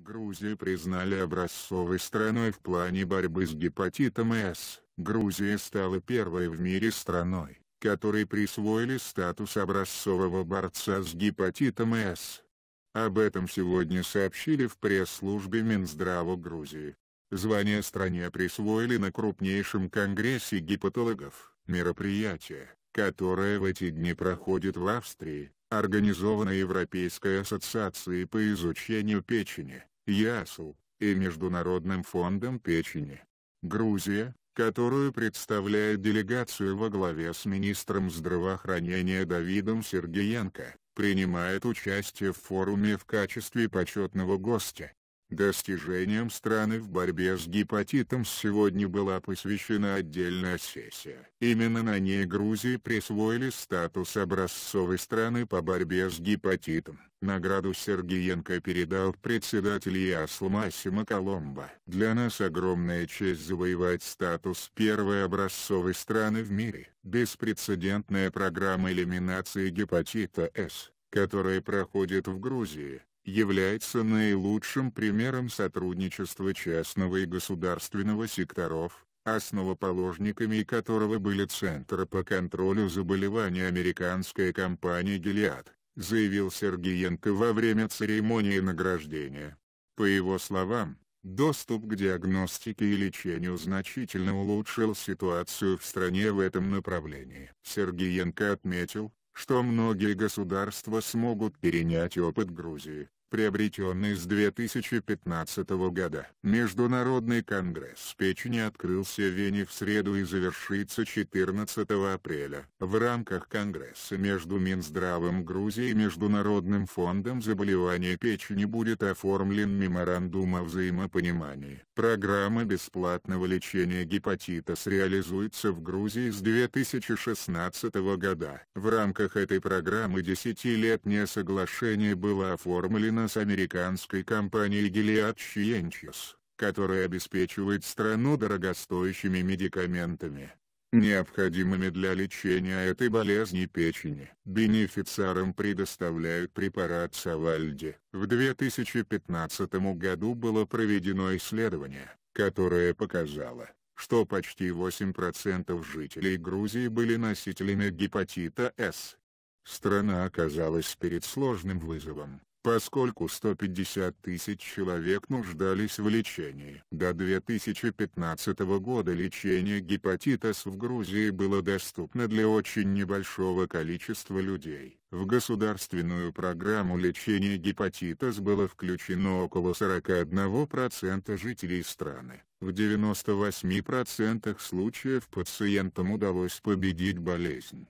Грузию признали образцовой страной в плане борьбы с гепатитом С. Грузия стала первой в мире страной, которой присвоили статус образцового борца с гепатитом С. Об этом сегодня сообщили в пресс-службе Минздрава Грузии. Звание стране присвоили на крупнейшем конгрессе гепатологов, мероприятие, которое в эти дни проходит в Австрии организовано Европейской ассоциацией по изучению печени. ЯСУ и Международным фондом печени. Грузия, которую представляет делегацию во главе с министром здравоохранения Давидом Сергеенко, принимает участие в форуме в качестве почетного гостя. Достижениям страны в борьбе с гепатитом сегодня была посвящена отдельная сессия. Именно на ней Грузии присвоили статус образцовой страны по борьбе с гепатитом. Награду Сергеенко передал председатель ИАСЛ Массимо Коломбо. Для нас огромная честь завоевать статус первой образцовой страны в мире. Беспрецедентная программа элиминации гепатита С которая проходит в Грузии, является наилучшим примером сотрудничества частного и государственного секторов, основоположниками которого были центры по контролю заболеваний американская компания «Гелиад», заявил Сергиенко во время церемонии награждения. По его словам, доступ к диагностике и лечению значительно улучшил ситуацию в стране в этом направлении. Сергиенко отметил, что многие государства смогут перенять опыт Грузии приобретенный с 2015 года. Международный конгресс печени открылся в Вене в среду и завершится 14 апреля. В рамках конгресса между Минздравом Грузии и Международным фондом заболеваний печени будет оформлен меморандум о взаимопонимании. Программа бесплатного лечения гепатита С реализуется в Грузии с 2016 года. В рамках этой программы десятилетнее соглашение было оформлено связана с американской компанией Gilead Sciences, которая обеспечивает страну дорогостоящими медикаментами, необходимыми для лечения этой болезни печени. Бенефициарам предоставляют препарат Савальди. В 2015 году было проведено исследование, которое показало, что почти 8% жителей Грузии были носителями гепатита С. Страна оказалась перед сложным вызовом, поскольку 150 тысяч человек нуждались в лечении. До 2015 года лечение гепатита С в Грузии было доступно для очень небольшого количества людей. В государственную программу лечения гепатита С было включено около 41% жителей страны. В 98% случаев пациентам удалось победить болезнь.